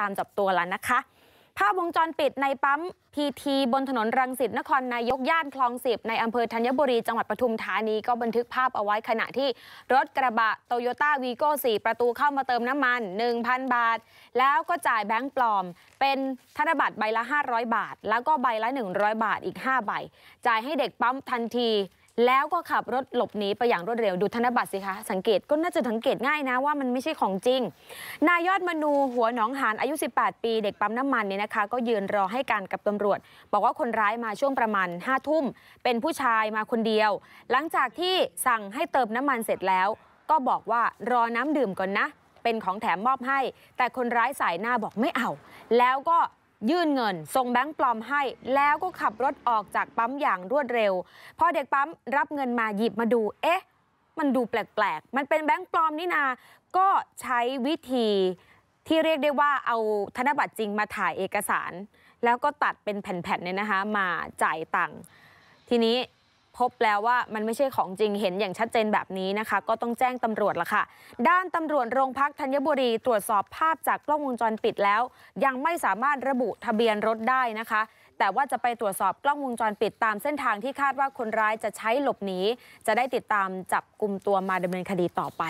ตามจับตัวแล้วนะคะ ภาพวงจรปิดในปั๊มพีทีบนถนนรังสิตนครนายกย่านคลองสิบในอำเภอธัญบุรีจังหวัดปทุมธานีก็บันทึกภาพเอาไว้ขณะที่รถกระบะโตโยต้าวีโก้สประตูเข้ามาเติมน้ำมัน 1,000 บาท แล้วก็จ่ายแบงค์ปลอม เป็นธนบัตรใบละ 500 บาท แล้วก็ใบละ 100 บาทอีก 5 ใบ จ่ายให้เด็กปั๊มทันทีแล้วก็ขับรถหลบหนีไปอย่างรวดเร็วดูธนบัตรสิคะ สังเกต ก็น่าจะสังเกตง่ายนะว่ามันไม่ใช่ของจริง นายยอดมนูหัวหนองหานอายุ 18 ปีเด็กปั๊มน้ำมันเนี่ยนะคะ ก็ยืนรอให้การกับตำรวจ บอกว่าคนร้ายมาช่วงประมาณ5้าทุ่ม เป็นผู้ชายมาคนเดียว หลังจากที่สั่งให้เติมน้ำมันเสร็จแล้ว ก็บอกว่ารอน้ำดื่มก่อนนะเป็นของแถมมอบให้ แต่คนร้ายสายหน้าบอกไม่เอาแล้วก็ยื่นเงินส่งแบงค์ปลอมให้ แล้วก็ขับรถออกจากปั๊มอย่างรวดเร็ว พอเด็กปั๊มรับเงินมาหยิบมาดูเอ๊ะ มันดูแปลกๆ มันเป็นแบงค์ปลอมนี่นา ก็ใช้วิธีที่เรียกได้ว่าเอาธนบัตรจริงมาถ่ายเอกสาร แล้วก็ตัดเป็นแผ่นๆเนี่ยนะคะ มาจ่ายตังค์ทีนี้พบแล้วว่ามันไม่ใช่ของจริงเห็นอย่างชัดเจนแบบนี้นะคะ ก็ต้องแจ้งตำรวจละค่ะด้านตำรวจโรงพักธัญบุรีตรวจสอบภาพจากกล้องวงจรปิดแล้ว ยังไม่สามารถระบุทะเบียนรถได้นะคะ แต่ว่าจะไปตรวจสอบกล้องวงจรปิดตามเส้นทางที่คาดว่าคนร้ายจะใช้หลบหนีจะได้ติดตามจับกลุ่มตัวมาดำเนินคดีต่อไป